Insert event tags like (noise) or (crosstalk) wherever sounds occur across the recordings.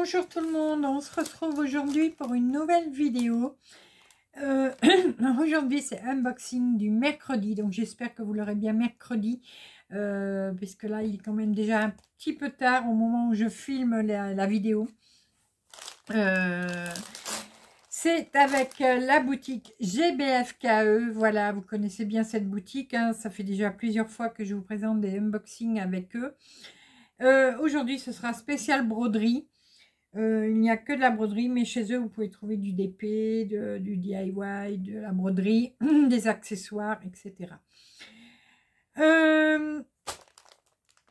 Bonjour tout le monde, on se retrouve aujourd'hui pour une nouvelle vidéo. Euh, (clears throat) aujourd'hui c'est unboxing du mercredi, donc j'espère que vous l'aurez bien mercredi, euh, parce puisque là il est quand même déjà un petit peu tard au moment où je filme la, vidéo. Euh, c'est avec la boutique GBFKE, voilà, vous connaissez bien cette boutique, hein. ça fait déjà plusieurs fois que je vous présente des unboxings avec eux. Aujourd'hui ce sera spécial broderie. Euh, il n'y a que de la broderie, mais chez eux, vous pouvez trouver du DP, du DIY, de la broderie, (clears throat) des accessoires, etc. Euh,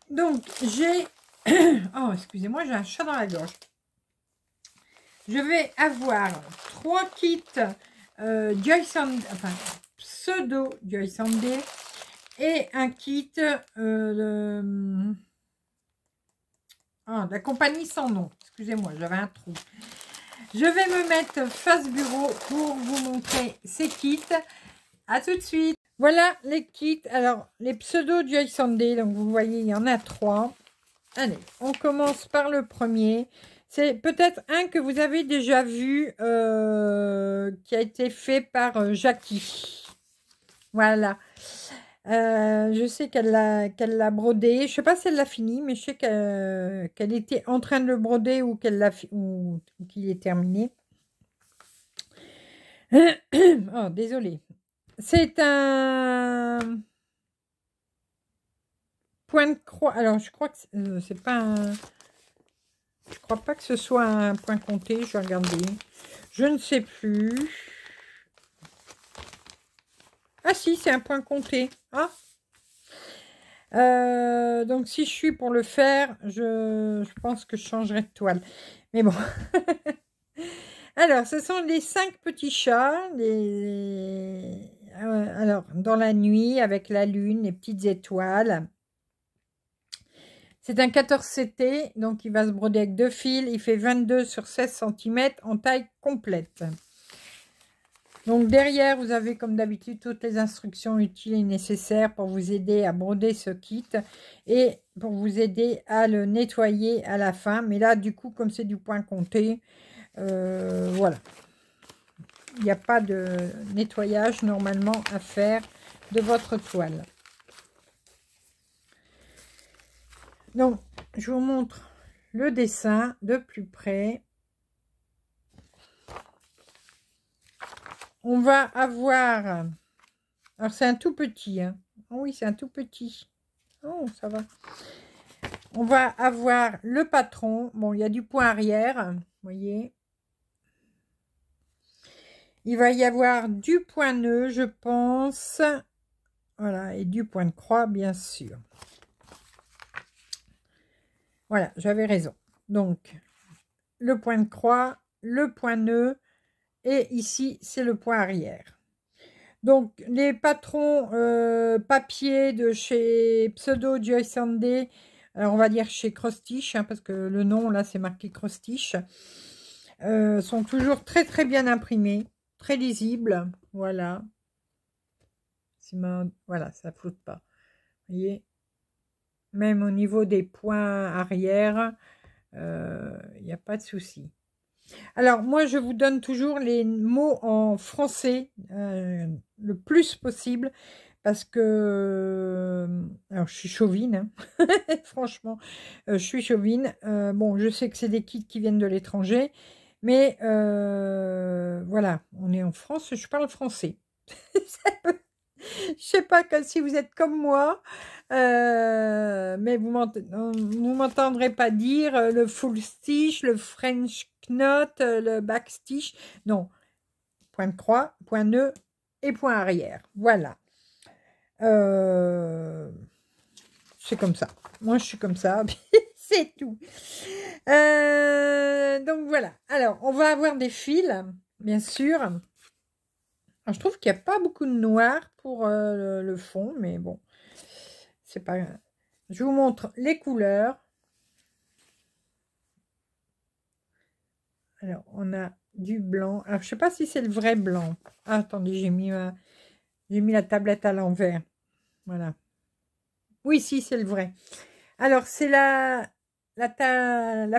donc, j'ai... (clears throat) oh, excusez-moi, j'ai un chat dans la gorge. Je vais avoir trois kits euh, enfin, pseudo Joy Sunday et un kit euh, ah, de la compagnie sans nom. Excusez-moi, j'avais un trou. Je vais me mettre face bureau pour vous montrer ces kits. À tout de suite. Voilà les kits. Alors, les pseudos du High Sunday. Donc, vous voyez, il y en a trois. Allez, on commence par le premier. C'est peut-être un que vous avez déjà vu, euh, qui a été fait par euh, Jackie. Voilà. Euh, je sais qu'elle l'a qu'elle l'a brodé. Je sais pas si elle l'a fini, mais je sais qu'elle était en train de le broder ou qu'elle l'a qu'il est terminé. (coughs) oh, désolé. C'est un point de croix. Alors, je crois que c'est euh, pas Je crois pas que ce soit un point compté. Je vais regarder. Je ne sais plus. Ah si, c'est un point compté. Ah. Euh, donc, si je suis pour le faire, je, pense que je changerai de toile. Mais bon. (laughs) alors, ce sont les cinq petits chats. Euh, alors, dans la nuit, avec la lune, les petites étoiles. C'est un 14 CT, donc il va se broder avec deux fils. Il fait 22 sur 16 cm en taille complète. Donc derrière, vous avez comme d'habitude toutes les instructions utiles et nécessaires pour vous aider à broder ce kit et pour vous aider à le nettoyer à la fin. Mais là, du coup, comme c'est du point compté, euh, voilà. Il n'y a pas de nettoyage normalement à faire de votre toile. Donc, je vous montre le dessin de plus près. on va avoir... Euh, alors, c'est un tout petit. Hein. Ah oui, c'est un tout petit. Oh, ça va. On va avoir le patron. Bon, il y a du point arrière, hein, voyez. Il va y avoir du point nœud, je pense. Voilà, et du point de croix, bien sûr. Voilà, j'avais raison. Donc, le point de croix, le point nœud, et ici c'est le point arrière. Donc les patrons euh, papier de chez Pseudo Joy Sunday, on va dire chez Crostiche, hein, parce que le nom là c'est marqué Crostich, euh, sont toujours très très bien imprimés, très lisibles, voilà. Voilà, ça floute pas. Vous voyez Même au niveau des points arrière, euh, il n'y a pas de souci. Alors, moi, je vous donne toujours les mots en français euh, le plus possible parce que euh, alors je suis chauvine, hein. (laughs) franchement, euh, je suis chauvine. bon, je sais que c'est des kits qui viennent de l'étranger, mais voilà, on est en France, je parle français. (laughs) je sais pas si vous êtes comme moi, mais vous m'entendrez pas dire le full stitch, le French note, euh, le backstitch. Non, point de croix, point nœud et point arrière. Voilà. Euh, c'est comme ça. Moi, je suis comme ça. (laughs) c'est tout. Euh, donc, voilà. Alors, on va avoir des fils, bien sûr. je trouve qu'il n'y a pas beaucoup de noir pour le fond, mais bon. C'est pas... Je vous montre les couleurs. Alors, on a du blanc. Alors, ah, je sais pas si c'est le vrai blanc. Ah, attendez, euh, j'ai mis, la tablette à l'envers. Voilà. Oui, si, c'est le vrai. Alors, c'est la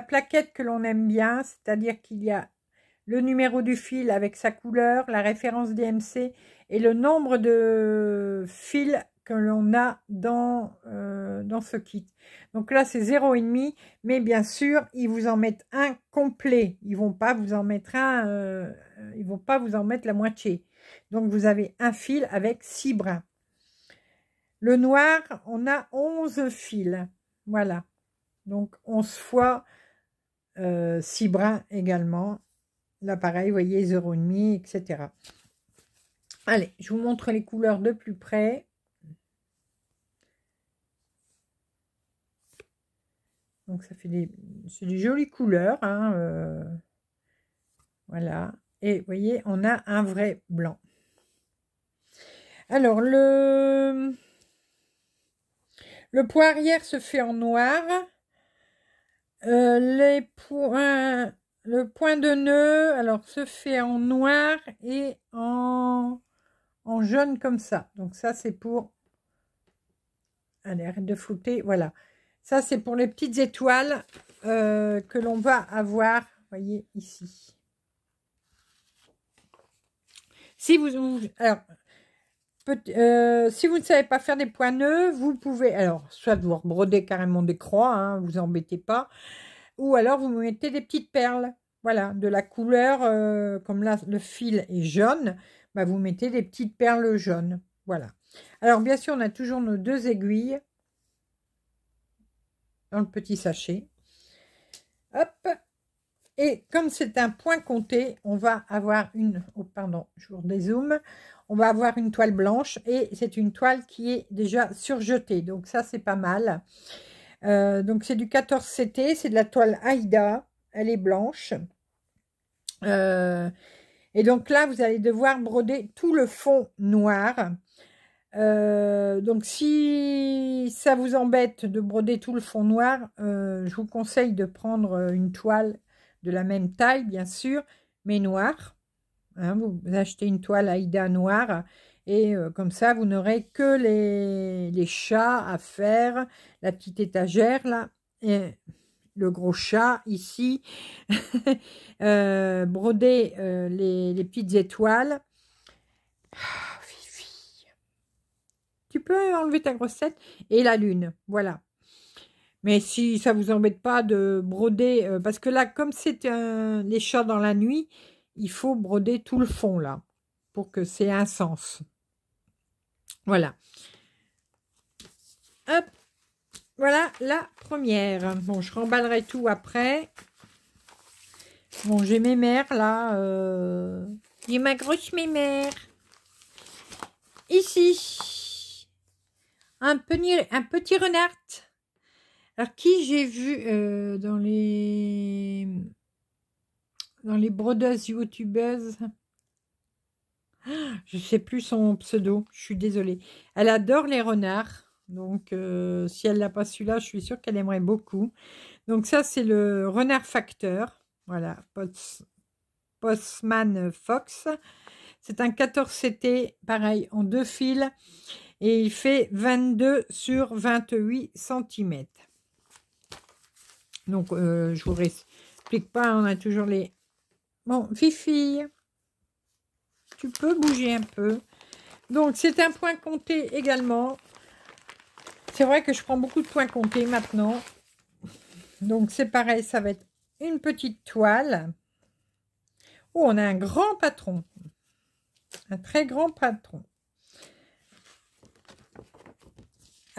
plaquette que l'on aime bien, c'est-à-dire qu'il y a le numéro du fil avec sa couleur, la référence DMC et le nombre de fils l'on a dans, euh, dans ce kit. Donc là, c'est demi mais bien sûr, ils vous en mettent un complet. Ils vont pas vous en mettre un, euh, ils vont pas vous en mettre la moitié. Donc vous avez un fil avec six brins. Le noir, on a 11 fils. Voilà. Donc 11 fois euh, six brins également. l'appareil voyez vous voyez, 0,5, etc. Allez, je vous montre les couleurs de plus près. Donc ça fait des, jolies couleurs. Hein, euh, voilà. Et vous voyez, on a un vrai blanc. Alors le, le point se fait en noir. Euh, les points, le point de nœud, alors se fait en noir et en, en jaune comme ça. Donc ça c'est pour. Allez, arrête de flouter. Voilà. Ça, c'est pour les petites étoiles euh, que l'on va avoir, voyez, ici. Si vous, euh, si vous ne savez pas faire des points nœuds, vous pouvez, alors, soit vous rebrodez carrément des croix, hein, vous embêtez pas, ou alors vous mettez des petites perles. Voilà, de la couleur, euh, comme là, le fil est jaune, bah, vous mettez des petites perles jaunes. Voilà. Alors, bien sûr, on a toujours nos deux aiguilles dans le petit sachet. Hop Et comme c'est un point compté, on va avoir une... Oh, pardon, je vous dézoome. On va avoir une toile blanche et c'est une toile qui est déjà surjetée. Donc ça, c'est pas mal. Euh, donc c'est du 14 CT, c'est de la toile Aïda. Elle est blanche. Euh, et donc là, vous allez devoir broder tout le fond noir. Euh, donc si ça vous embête de broder tout le fond noir, euh, je vous conseille de prendre euh, une toile de la même taille, bien sûr, mais noire. Hein, vous, achetez une toile Aïda noire et comme ça, vous n'aurez que les, chats à faire, la petite étagère là, et le gros chat ici, (laughs) broder les, les petites étoiles peux enlever ta grossette. et la lune. Voilà. Mais si ça vous embête pas de broder, euh, parce que là, comme c'est un les dans la nuit, il faut broder tout le fond là, pour que c'est un sens. Voilà. Hop, voilà la première. Bon, je remballerai tout après. Bon, j'ai mes mères là. Euh... J'ai ma grosse mère. Ici un petit, renard. Alors, qui j'ai vu euh, dans les dans les brodeuses youtubeuses ah, Je sais plus son pseudo, je suis désolée. Elle adore les renards. Donc, euh, si elle l'a pas celui-là, je suis sûre qu'elle aimerait beaucoup. Donc, ça, c'est le renard facteur. Voilà, Postman Fox. C'est un 14CT, pareil, en deux fils et il fait 22 sur 28 cm. Donc, euh, je vous explique pas, on a toujours les... Bon, Fifi, tu peux bouger un peu. Donc, c'est un point compté également. C'est vrai que je prends beaucoup de points comptés maintenant. Donc, c'est pareil, ça va être une petite toile. Oh, on a un grand patron. Un très grand patron.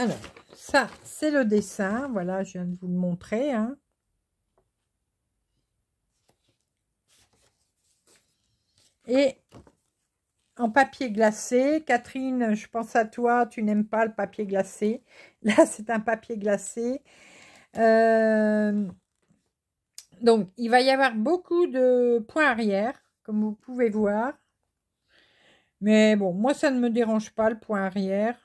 Alors, ça, c'est le dessin. Voilà, je viens de vous le montrer. Hein. Et en papier glacé. Catherine, je pense à toi, tu n'aimes pas le papier glacé. Là, (laughs) c'est un papier glacé. Euh, donc, il va y avoir beaucoup de points arrière, comme vous pouvez voir. Mais bon, moi, ça ne me dérange pas, le point arrière.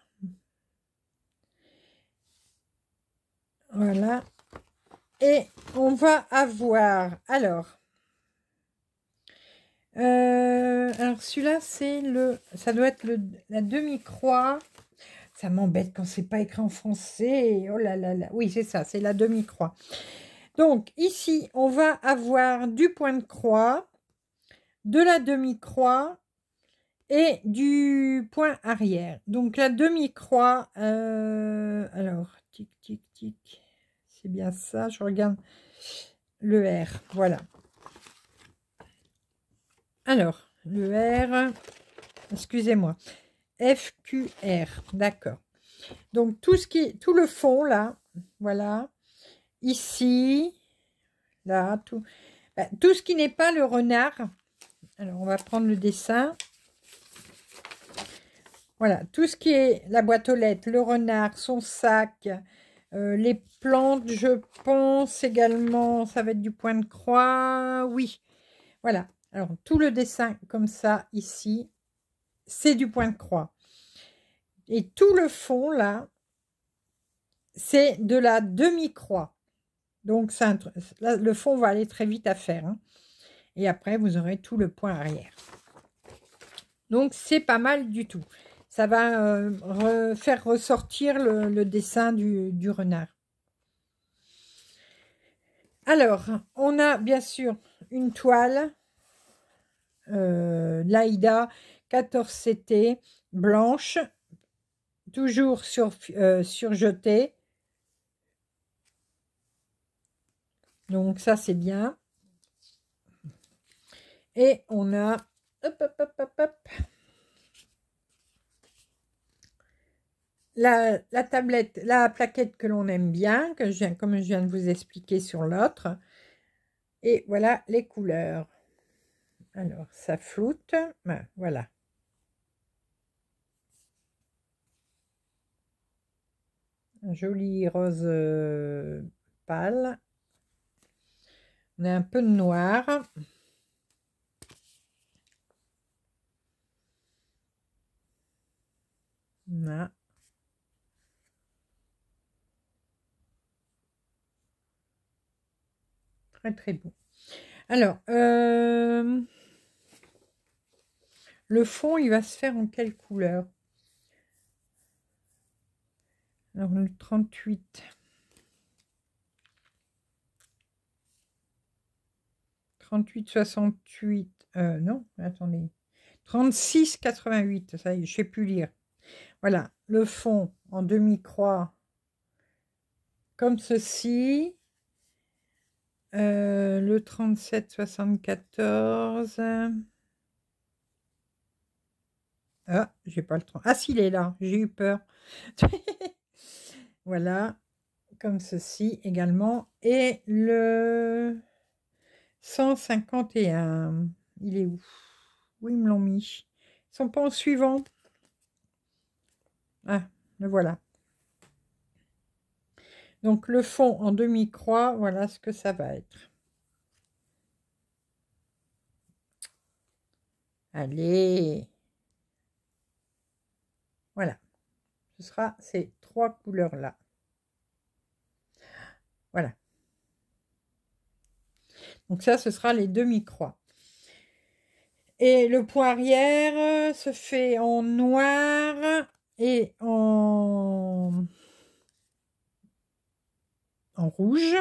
Voilà. Et on va avoir... Alors... Euh, alors celui-là, c'est le... Ça doit être le, la demi-croix. Ça m'embête quand c'est pas écrit en français. Oh là là là. Oui, c'est ça, c'est la demi-croix. Donc ici, on va avoir du point de croix, de la demi-croix et du point arrière. Donc la demi-croix... Euh, alors, tic, tic, tic bien ça. Je regarde le R, voilà. Alors, le R, excusez-moi, FQR, d'accord. Donc, tout, ce qui, est tout le fond, là, voilà, ici, là, tout, ben, tout ce qui n'est pas le renard. Alors, on va prendre le dessin. Voilà, tout ce qui est la boîte aux lettres, le renard, son sac, euh, les plantes, je pense également, ça va être du point de croix. Oui, voilà. Alors, tout le dessin comme ça, ici, c'est du point de croix. Et tout le fond, là, c'est de la demi-croix. Donc, le fond va aller très vite à faire. Hein. Et après, vous aurez tout le point arrière. Donc, c'est pas mal du tout ça va euh, faire ressortir le, dessin du, renard. Alors, on a bien sûr une toile, euh, l'Aïda 14CT blanche, toujours sur, euh, surjetée. Donc ça, c'est bien. Et on a... Hop, hop, hop, hop, hop la, la, tablette, la plaquette que l'on aime bien, que je viens, comme je viens de vous expliquer sur l'autre. Et voilà les couleurs. Alors, ça floute. Ben, voilà. Un joli rose euh, pâle. On a un peu de noir. très bon beau. Alors, euh, le fond, il va se faire en quelle couleur le 38. 38, 68, non, attendez, 36, 88, ça y est, je sais plus lire. Voilà, le fond en demi-croix, comme ceci, euh, le le 74 Ah, j'ai pas le temps Ah, s'il est là, j'ai eu peur. (laughs) voilà, comme ceci également. Et le 151, il est où oui ils me l'ont mis Ils sont pas en suivant. Ah, le voilà. Donc le fond en demi-croix, voilà ce que ça va être. Allez Voilà. Ce sera ces trois couleurs-là. Voilà. Donc ça, ce sera les demi-croix. Et le point arrière euh, se fait en noir et en rouge.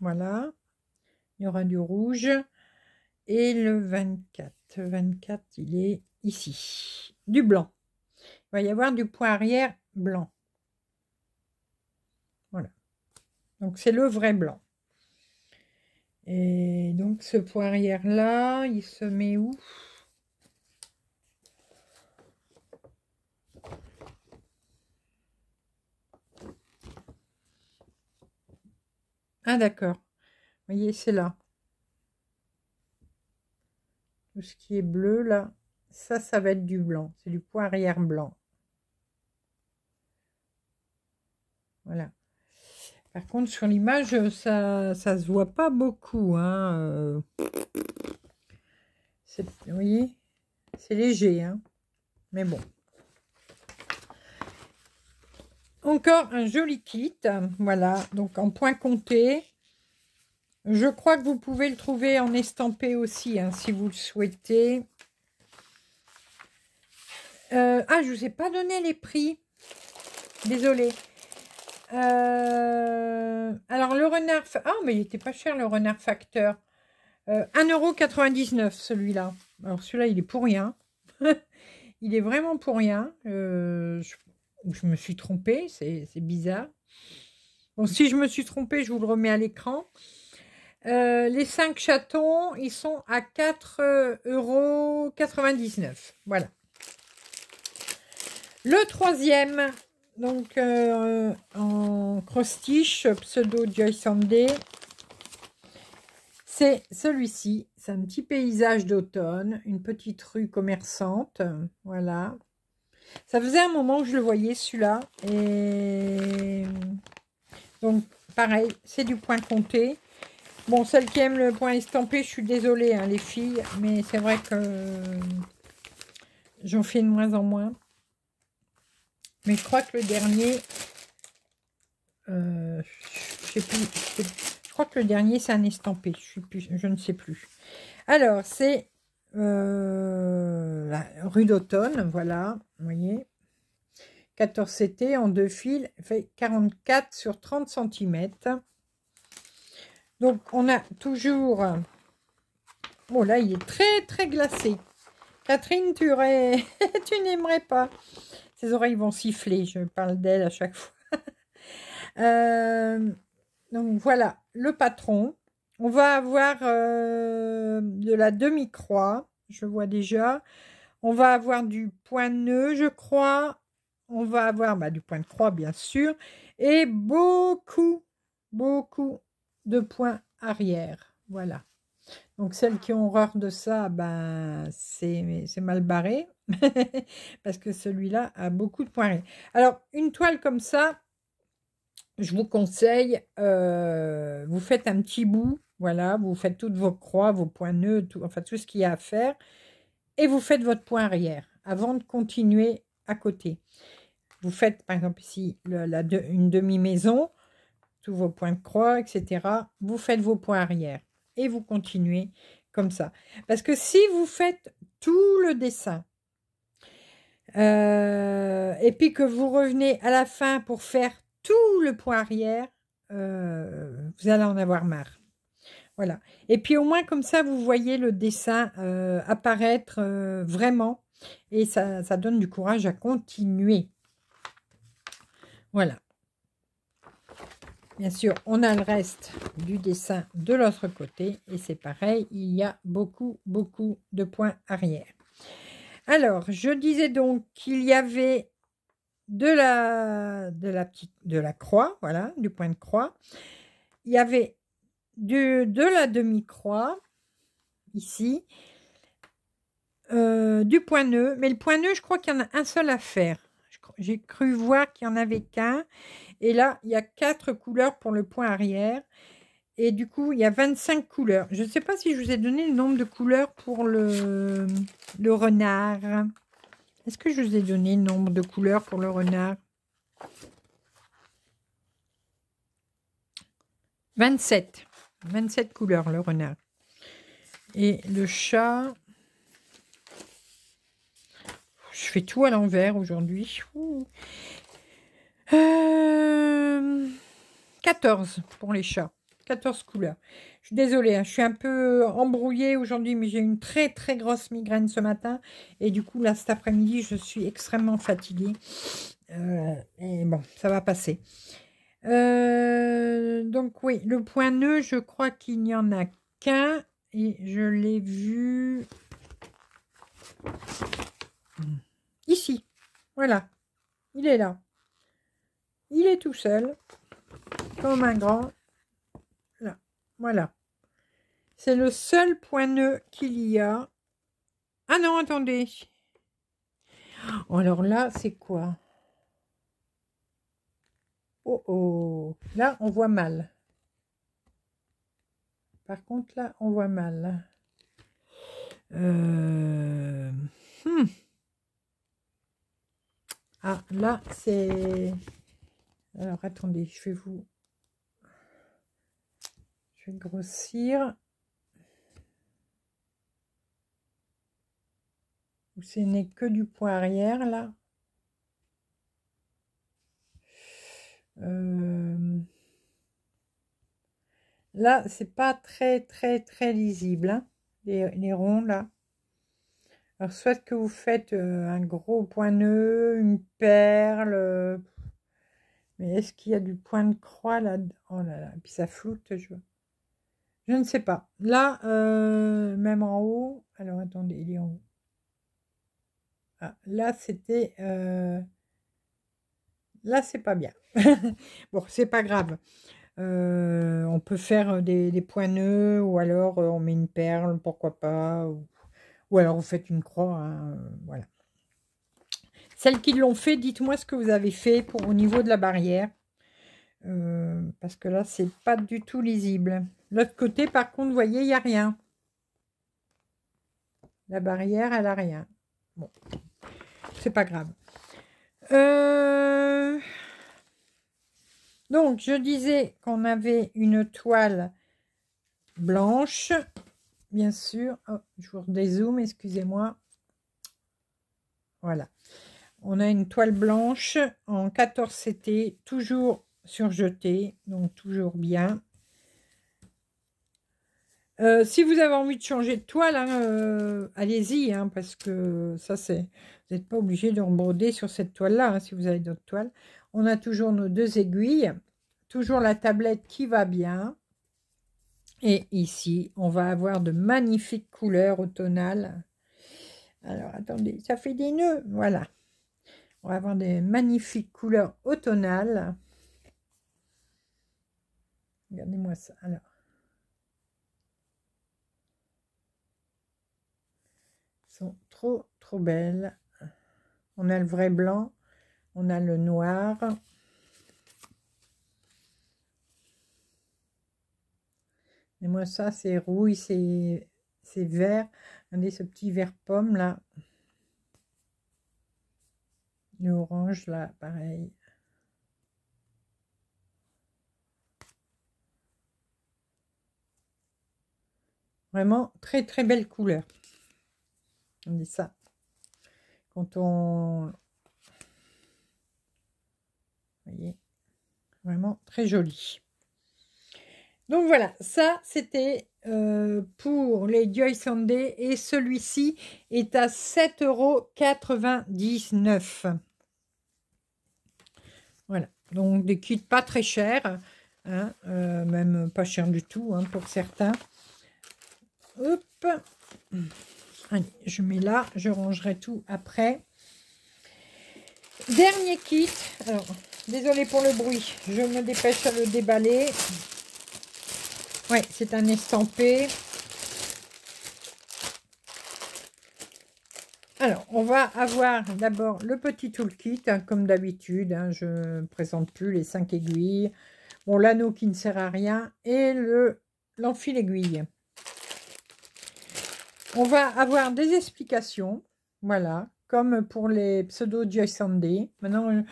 Voilà, il y aura du rouge. Et le 24, 24, il est ici, du blanc. Il va y avoir du point arrière blanc. Voilà. Donc, c'est le vrai blanc. Et donc, ce point arrière-là, il se met où Ah, d'accord. voyez, c'est là. Tout ce qui est bleu, là, ça, ça va être du blanc. C'est du point arrière blanc. Voilà. Par contre, sur l'image, ça ça se voit pas beaucoup. Hein. Euh. Vous voyez C'est léger, hein mais bon. Encore un joli kit. Voilà, donc en point compté. Je crois que vous pouvez le trouver en estampé aussi, hein, si vous le souhaitez. Euh, ah, je ne vous ai pas donné les prix. désolé euh, alors, le renard... Ah, mais il était pas cher, le renard facteur. Euh, 1,99€ celui-là. Alors, celui-là, il est pour rien. (laughs) il est vraiment pour rien. Euh, je je me suis trompée, c'est bizarre. Bon, si je me suis trompée, je vous le remets à l'écran. Euh, les cinq chatons, ils sont à 4,99 euh, euros. Voilà. Le troisième, donc euh, en crostiche pseudo Joy Sunday, c'est celui-ci. C'est un petit paysage d'automne, une petite rue commerçante. Voilà. Ça faisait un moment que je le voyais, celui-là. Et donc, pareil, c'est du point compté. Bon, celle qui aime le point estampé, je suis désolée, hein, les filles. Mais c'est vrai que j'en fais de moins en moins. Mais je crois que le dernier... Euh, je je sais plus... Je crois que le dernier, c'est un estampé. je ne sais plus. Alors, c'est euh, la rue d'automne, voilà, vous voyez. 14 CT en deux fils, fait 44 sur 30 cm. Donc, on a toujours... Bon, là, il est très, très glacé. Catherine, tu, (laughs) tu n'aimerais pas. Ses oreilles vont siffler, je parle d'elle à chaque fois. (laughs) Euh, donc, voilà, le patron. On va avoir euh, de la demi-croix, je vois déjà. On va avoir du point de nœud, je crois. On va avoir bah, du point de croix, bien sûr. Et beaucoup, beaucoup de points arrière. Voilà. Donc celles qui ont horreur de ça, ben c'est mal barré. (laughs) parce que celui-là a beaucoup de points. Alors, une toile comme ça, je vous conseille, euh, vous faites un petit bout voilà, vous faites toutes vos croix, vos points nœuds, tout, enfin tout ce qu'il y a à faire. Et vous faites votre point arrière avant de continuer à côté. Vous faites par exemple ici une demi-maison, tous vos points de croix, etc. Vous faites vos points arrière et vous continuez comme ça. Parce que si vous faites tout le dessin, euh, et puis que vous revenez à la fin pour faire tout le point arrière, euh, vous allez en avoir marre. Voilà. Et puis au moins comme ça, vous voyez le dessin euh, apparaître euh, vraiment. Et ça, ça donne du courage à continuer. Voilà. Bien sûr, on a le reste du dessin de l'autre côté. Et c'est pareil, il y a beaucoup, beaucoup de points arrière. Alors, je disais donc qu'il y avait de la, de la petite, de la croix, voilà, du point de croix. Il y avait de la demi-croix, ici, euh, du point nœud. Mais le point nœud, je crois qu'il y en a un seul à faire. J'ai cru voir qu'il n'y en avait qu'un. Et là, il y a quatre couleurs pour le point arrière. Et du coup, il y a 25 couleurs. Je ne sais pas si je vous ai donné le nombre de couleurs pour le, le renard. Est-ce que je vous ai donné le nombre de couleurs pour le renard 27. 27 couleurs, le renard. Et le chat... Je fais tout à l'envers aujourd'hui. 14 euh, pour les chats. 14 couleurs. Je suis désolée, hein, je suis un peu embrouillée aujourd'hui, mais j'ai une très très grosse migraine ce matin. Et du coup, là, cet après-midi, je suis extrêmement fatiguée. Euh, et bon, ça va passer. Euh, donc oui, le point nœud, je crois qu'il n'y en a qu'un. Et je l'ai vu ici. Voilà. Il est là. Il est tout seul. Comme un grand. Là. Voilà. C'est le seul point nœud qu'il y a. Ah non, attendez. Oh, alors là, c'est quoi Oh, oh là on voit mal. Par contre là on voit mal. Euh, hmm. Ah là c'est... Alors attendez, je vais vous... Je vais grossir. Ou ce n'est que du poids arrière là. Euh, là, c'est pas très, très, très lisible, hein, les, ronds, là. Alors, soit que vous faites euh, un gros nœud, une perle, euh, mais est-ce qu'il y a du point de croix là Oh là là, puis ça floute, je vois. Je ne sais pas. Là, même en haut, alors attendez, il est en haut. Ah, là, c'était là, c'est pas bien. (laughs) bon, c'est pas grave. Euh, on peut faire euh, des, points nœuds ou alors euh, on met une perle, pourquoi pas. Ou, alors vous faites une croix. Hein, voilà. Celles qui l'ont fait, dites-moi ce que vous avez fait pour, au niveau de la barrière. parce que là, c'est pas du tout lisible. L'autre côté, par contre, vous voyez, il n'y a rien. La barrière, elle a rien. Bon, c'est pas grave. Euh, donc, je disais qu'on avait une toile blanche, bien sûr. Oh, je vous redézoome, excusez-moi. Voilà. On a une toile blanche en 14 CT, toujours surjetée, donc toujours bien. Euh, si vous avez envie de changer de toile, hein, euh, allez-y, hein, parce que ça, c'est vous n'êtes pas obligé de rebroder sur cette toile-là, hein, si vous avez d'autres toiles. On a toujours nos deux aiguilles, toujours la tablette qui va bien. Et ici, on va avoir de magnifiques couleurs automnales. Alors, attendez, ça fait des nœuds, voilà. On va avoir des magnifiques couleurs automnales. Regardez-moi ça. Alors, trop, belle. On a le vrai blanc, on a le noir. Et moi, ça, c'est rouille, c'est vert. Regardez ce petit vert pomme, là. L'orange, là, pareil. Vraiment, très, très belle couleur on dit ça. Quand on... voyez Vraiment très joli. Donc voilà, ça c'était euh, pour les Joy Sunday et celui-ci est à euros Voilà, donc des kits pas très chers, hein, euh, même pas cher du tout hein, pour certains. Hop je mets là, je rangerai tout après. Dernier kit. Alors, désolé pour le bruit, je me dépêche à le déballer. Ouais, c'est un estampé. Alors, on va avoir d'abord le petit toolkit, hein, comme d'habitude. Hein, je ne présente plus les cinq aiguilles. Bon, l'anneau qui ne sert à rien et l'enfil aiguille on va avoir des explications, voilà, comme pour les pseudos Joy Sunday. Maintenant, euh,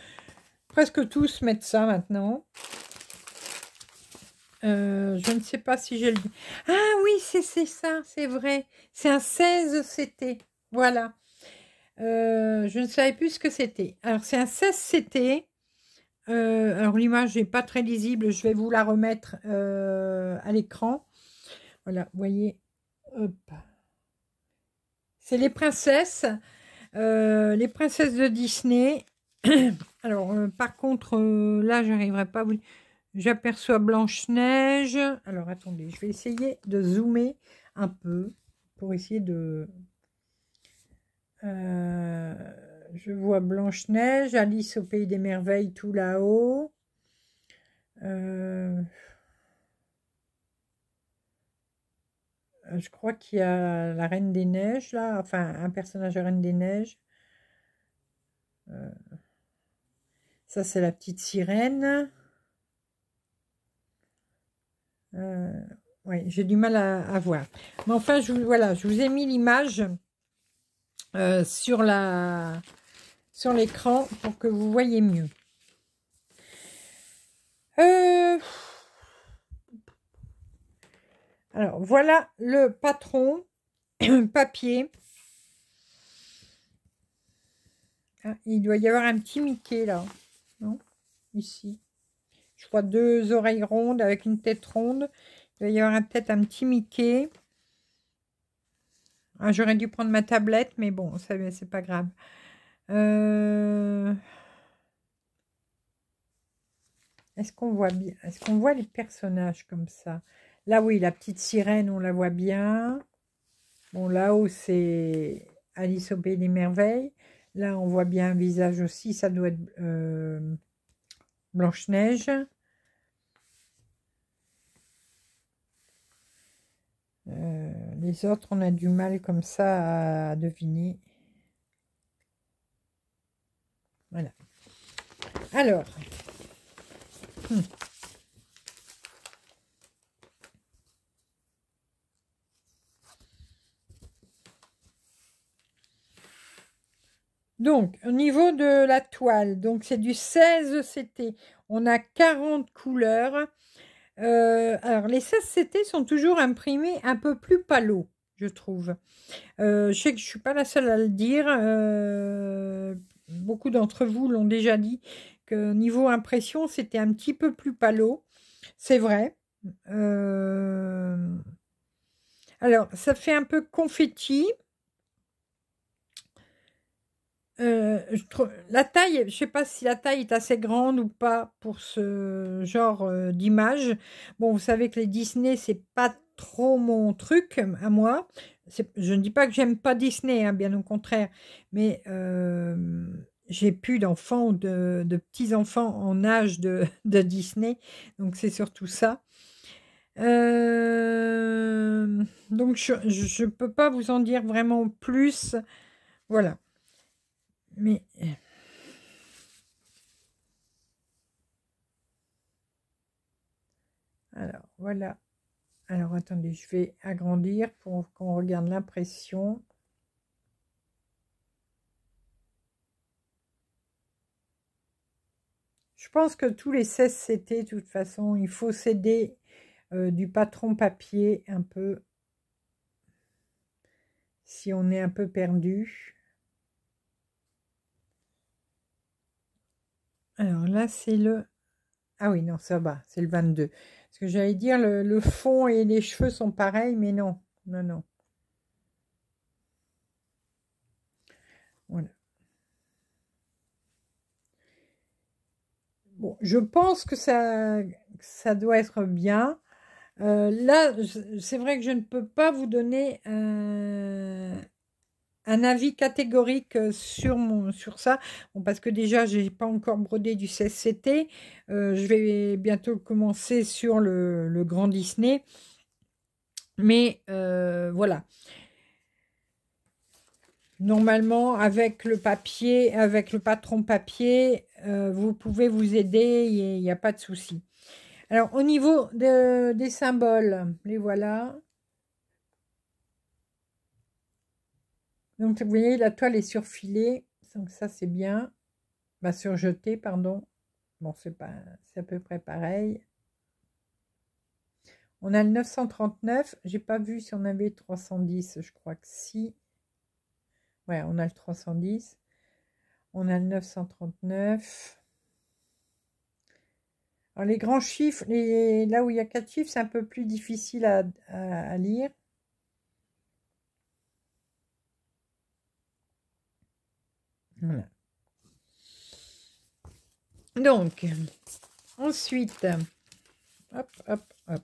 presque tous mettent ça maintenant. Euh, je ne sais pas si j'ai le... Ah oui, c'est ça, c'est vrai. C'est un 16 CT, voilà. Euh, je ne savais plus ce que c'était. Alors, c'est un 16 CT. alors, l'image n'est pas très lisible. Je vais vous la remettre à l'écran. Voilà, voyez. Hop. C'est les princesses. Euh, les princesses de Disney. (clears throat) Alors, euh, par contre, euh, là, j'arriverai pas vous... J'aperçois Blanche-Neige. Alors, attendez, je vais essayer de zoomer un peu pour essayer de... je vois Blanche-Neige, Alice au Pays des Merveilles tout là-haut. Euh, je crois qu'il y a la Reine des Neiges, là, enfin, un personnage Reine des Neiges. Euh, ça, c'est la petite sirène. Euh, oui, j'ai du mal à, voir. Mais enfin, je, voilà, je vous ai mis l'image sur la sur l'écran pour que vous voyez mieux. Euh, alors, voilà le patron (clears throat) papier. Ah, il doit y avoir un petit Mickey, là. Non Ici. Je vois deux oreilles rondes avec une tête ronde. Il doit y avoir peut-être un petit Mickey. Ah, j'aurais dû prendre ma tablette, mais bon, c'est pas grave. Euh, est-ce qu'on voit bien Est-ce qu'on voit les personnages comme ça Là, oui, la petite sirène, on la voit bien. Bon, là-haut, c'est Alice au Pays des Merveilles. Là, on voit bien un visage aussi. Ça doit être euh, Blanche-Neige. Euh, les autres, on a du mal comme ça à deviner. Voilà. Alors. Hmm. Donc, au niveau de la toile, donc c'est du 16 CT. On a 40 couleurs. Euh, alors, les 16 CT sont toujours imprimés un peu plus palo, je trouve. Euh, je sais que je ne suis pas la seule à le dire. Euh, beaucoup d'entre vous l'ont déjà dit que niveau impression, c'était un petit peu plus palo. C'est vrai. Alors, ça fait un peu confetti. Euh, la taille, je sais pas si la taille est assez grande ou pas pour ce genre euh, d'image. Bon, vous savez que les Disney, c'est pas trop mon truc à moi. Je ne dis pas que j'aime pas Disney, hein, bien au contraire, mais euh, j'ai plus d'enfants ou de, petits-enfants en âge de, (laughs) de Disney, donc c'est surtout ça. donc je ne peux pas vous en dire vraiment plus. Voilà. Mais... Euh, Alors, voilà. Alors, attendez, je vais agrandir pour qu'on regarde l'impression. Je pense que tous les 16 c'était de toute façon, il faut céder euh, du patron papier un peu si on est un peu perdu. Alors là, c'est le... Ah oui, non, ça va, c'est le 22. Parce que j'allais dire, le, fond et les cheveux sont pareils, mais non, non, non. Voilà. Bon, je pense que ça, ça doit être bien. Euh, là, c'est vrai que je ne peux pas vous donner un un avis catégorique euh, sur, mon, sur ça, parce que déjà, j'ai pas encore brodé du cct Euh, je vais bientôt commencer sur le, le Grand Disney. Mais euh, voilà. Normalement, avec le papier, avec le patron papier, euh, vous pouvez vous aider, il n'y a, pas de souci. Alors, au niveau des symboles, les voilà. Donc, vous voyez, la toile est surfilée. Donc, ça, c'est bien. Bah, surjetée, pardon. Bon, c'est pas, c'est à peu près pareil. On a le 939. J'ai pas vu si on avait 310. Je crois que si. Ouais, on a le 310. On a le 939. Alors, les grands chiffres, les, là où il y a quatre chiffres, c'est un peu plus difficile à lire. Donc, ensuite, hop, hop, hop.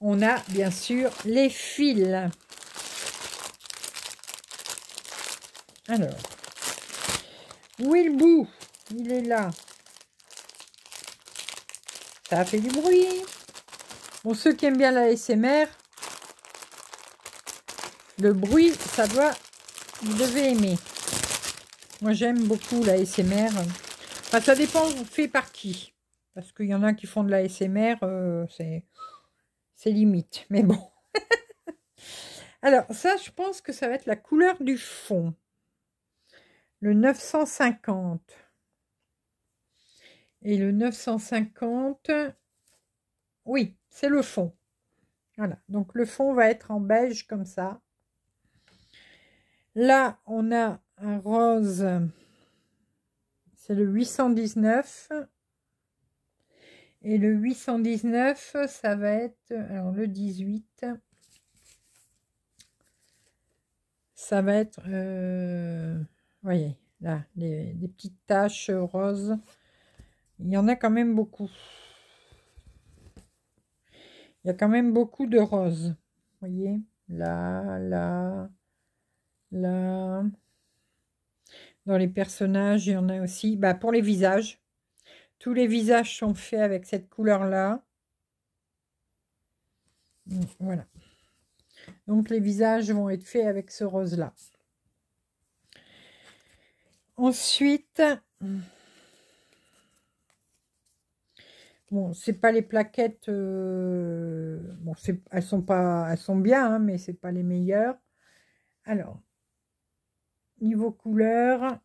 On a bien sûr les fils. Alors, où est le bout Il est là. Ça a fait du bruit. pour ceux qui aiment bien la SMR, le bruit, ça doit, vous devez aimer. Moi, j'aime beaucoup la SMR. Enfin, ça dépend fait par qui. Parce qu'il y en a qui font de la SMR, euh, c'est limite. Mais bon. (laughs) Alors, ça, je pense que ça va être la couleur du fond. Le 950. Et le 950, oui, c'est le fond. Voilà, donc le fond va être en beige comme ça. Là, on a un rose, c'est le 819. Et le 819, ça va être, alors le 18, ça va être, euh, voyez, là, les, des petites taches roses. Il y en a quand même beaucoup. Il y a quand même beaucoup de roses. voyez, là, là, là, dans les personnages, il y en a aussi. Bah, pour les visages. Tous les visages sont faits avec cette couleur-là. Voilà. Donc, les visages vont être faits avec ce rose-là. Ensuite, bon, c'est pas les plaquettes, euh, bon, elles sont pas, elles sont bien, hein, mais c'est pas les meilleures. Alors, Niveau couleur,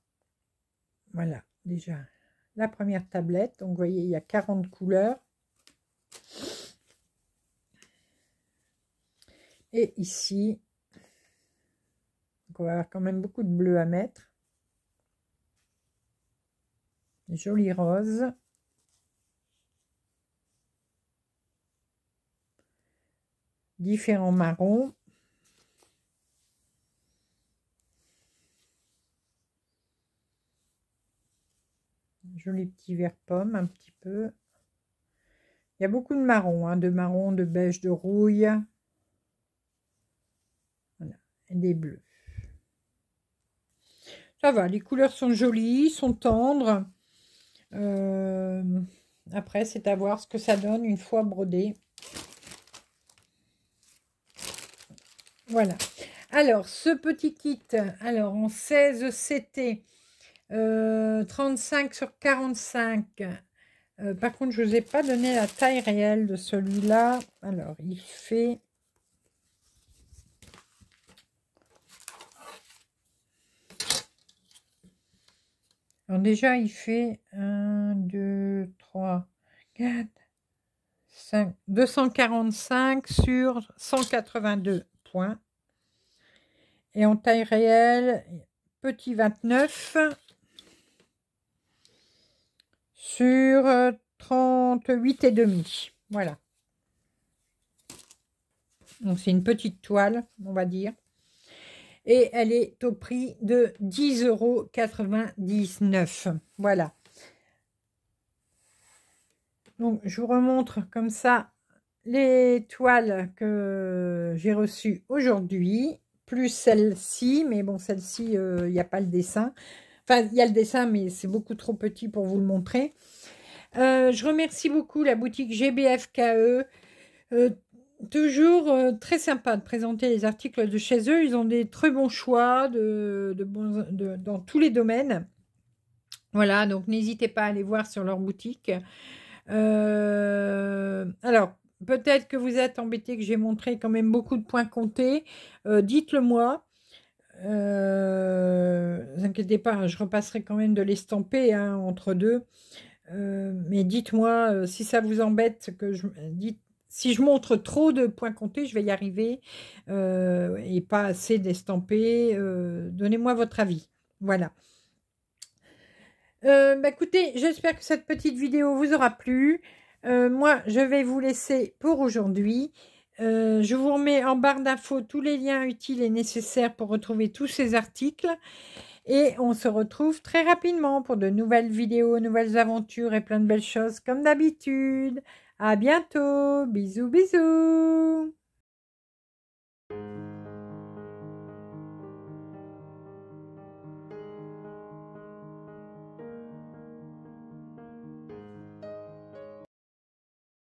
voilà déjà la première tablette. Donc vous voyez, il y a 40 couleurs. Et ici, on va avoir quand même beaucoup de bleu à mettre. Jolie rose. Différents marrons. les petits vert pommes, un petit peu. Il y a beaucoup de marron, hein, de marron, de beige, de rouille. Voilà, des bleus. Ça va, les couleurs sont jolies, sont tendres. Euh, après, c'est à voir ce que ça donne une fois brodé. Voilà. Alors, ce petit kit, alors en 16 CT, 35 euh, sur 45. Euh, par contre, je ne vous ai pas donné la taille réelle de celui-là. Alors, il fait... Alors déjà, il fait 1, 2, 3, 4, 5, 245 sur 182 points. Et en taille réelle, petit 29, sur 38 euh, et demi. Voilà. Donc c'est une petite toile, on va dire. Et elle est au prix de 10,99 euros. Voilà. Donc je vous remontre comme ça les toiles que j'ai reçues aujourd'hui, plus celle-ci, mais bon, celle-ci, euh, il n'y a pas le dessin il y a le dessin, mais c'est beaucoup trop petit pour vous le montrer. Euh, je remercie beaucoup la boutique GBFKE. Euh, toujours euh, très sympa de présenter les articles de chez eux. Ils ont des très bons choix dans tous les domaines. Voilà, donc n'hésitez pas à aller voir sur leur boutique. alors, peut-être que vous êtes embêté que j'ai montré quand même beaucoup de points comptés. Dites-le moi. Euh, ne vous inquiétez pas, je repasserai quand même de l'estamper hein, entre deux. Euh, mais dites-moi euh, si ça vous embête que je si je montre trop de points comptés, je vais y arriver et pas assez d'estampés. Donnez-moi votre avis. Voilà. Bah, écoutez, j'espère que cette petite vidéo vous aura plu. moi, je vais vous laisser pour aujourd'hui. Euh, je vous remets en barre d'infos tous les liens utiles et nécessaires pour retrouver tous ces articles. Et on se retrouve très rapidement pour de nouvelles vidéos, nouvelles aventures et plein de belles choses comme d'habitude. À bientôt. Bisous, bisous.